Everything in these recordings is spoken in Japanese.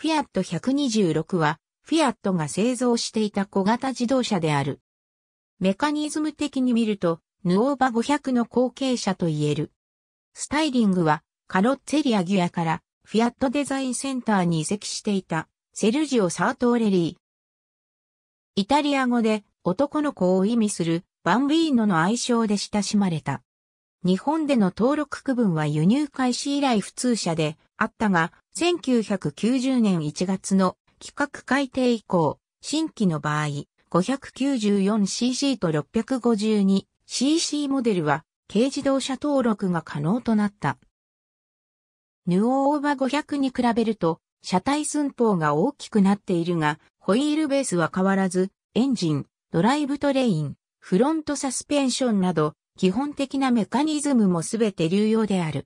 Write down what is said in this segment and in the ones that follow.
フィアット126は、フィアットが製造していた小型自動車である。メカニズム的に見ると、ヌオーバ500の後継者と言える。スタイリングは、カロッツェリアギュアから、フィアットデザインセンターに移籍していた、セルジオ・サートーレリー。イタリア語で、男の子を意味する、バンビーノの愛称で親しまれた。日本での登録区分は輸入開始以来普通車であったが、1990年1月の規格改定以降、新規の場合、594cc と 652cc モデルは軽自動車登録が可能となった。ヌオーオーバ500に比べると、車体寸法が大きくなっているが、ホイールベースは変わらず、エンジン、ドライブトレイン、フロントサスペンションなど、基本的なメカニズムもすべて流用である。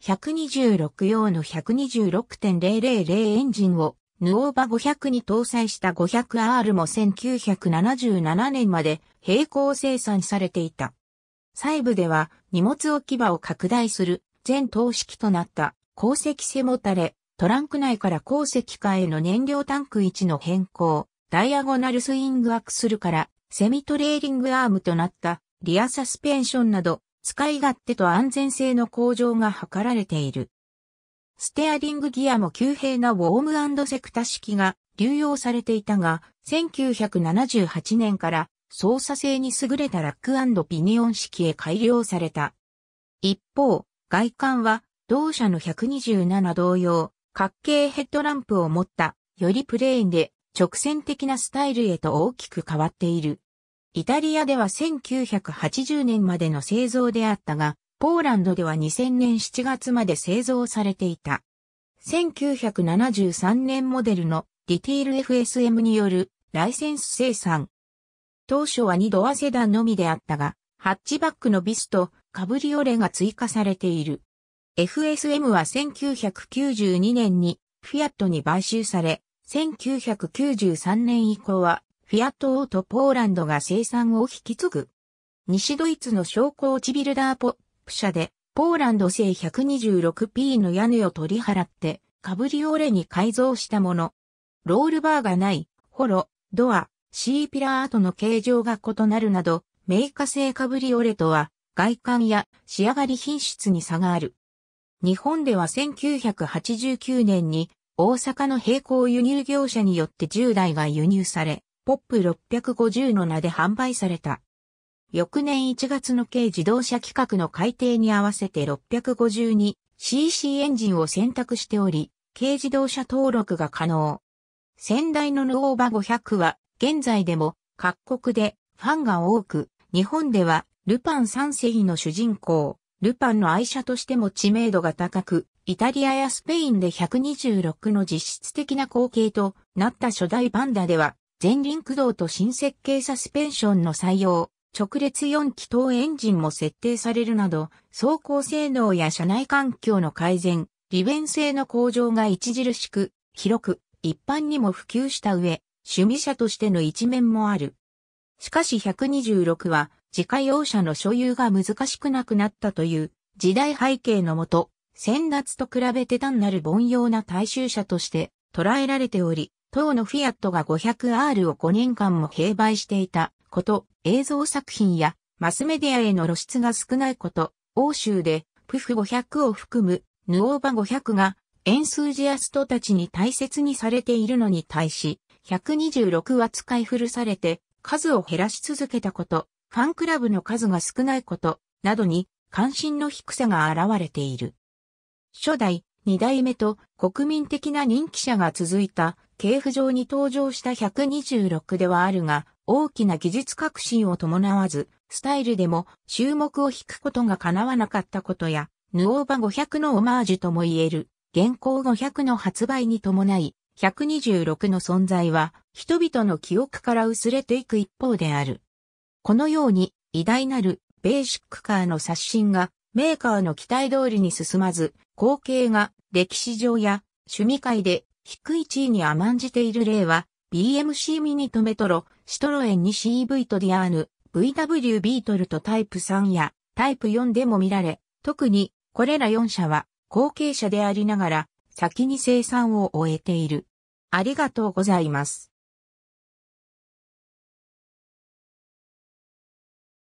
126用の126.000エンジンをヌオーバ500に搭載した 500R も1977年まで並行生産されていた。細部では荷物置き場を拡大する全等式となった鉱石背もたれ、トランク内から鉱石化への燃料タンク位置の変更、ダイアゴナルスイングアクスルからセミトレーリングアームとなったリアサスペンションなど使い勝手と安全性の向上が図られている。ステアリングギアも急平なウォームセクタ式が流用されていたが、1978年から操作性に優れたラックピニオン式へ改良された。一方、外観は同社の127同様、角形ヘッドランプを持った、よりプレーンで直線的なスタイルへと大きく変わっている。イタリアでは1980年までの製造であったが、ポーランドでは2000年7月まで製造されていた。1973年モデルのディティール FSM によるライセンス生産。当初は2ドアセダンのみであったが、ハッチバックのビスとカブリオレが追加されている。FSM は1992年にフィアットに買収され、1993年以降はフィアットオートポーランドが生産を引き継ぐ。西ドイツの商工地ビルダーポップ社で、ポーランド製 126P の屋根を取り払って、カブリオレに改造したもの。ロールバーがない、ホロ、ドア、シーピラーとの形状が異なるなど、メーカー製カブリオレとは、外観や仕上がり品質に差がある。日本では1989年に大阪の並行輸入業者によって10台が輸入され、ポップ650の名で販売された。翌年1月の軽自動車規格の改定に合わせて 652cc エンジンを選択しており、軽自動車登録が可能。先代のヌオーバ500は、現在でも各国でファンが多く、日本ではルパン三世の主人公、ルパンの愛車としても知名度が高く、イタリアやスペインで126の実質的な光景となった初代パンダでは、前輪駆動と新設計サスペンションの採用、直列4気筒エンジンも設定されるなど、走行性能や車内環境の改善、利便性の向上が著しく、広く、一般にも普及した上、趣味車としての一面もある。しかし126は、自家用車の所有が難しくなくなったという、時代背景のもと、先達と比べて単なる凡庸な大衆車として捉えられており、当のフィアットが 500R を5年間も併売していたこと、映像作品やマスメディアへの露出が少ないこと、欧州でプフ500を含むヌオーバ500がエンスージアストたちに大切にされているのに対し、126は使い古されて数を減らし続けたこと、ファンクラブの数が少ないこと、などに関心の低さが現れている。初代二代目と国民的な人気者が続いた、系譜上に登場した126ではあるが、大きな技術革新を伴わず、スタイルでも注目を引くことが叶わなかったことや、ヌオーバ500のオマージュとも言える、現行500の発売に伴い、126の存在は、人々の記憶から薄れていく一方である。このように、偉大なる、ベーシックカーの刷新が、メーカーの期待通りに進まず、後継が歴史上や趣味界で低い地位に甘んじている例は、BMC ミニとメトロ、シトロエンに CV とディアーヌ、VW ビートルとタイプ3やタイプ4でも見られ、特にこれら4社は後継者でありながら先に生産を終えている。ありがとうございます。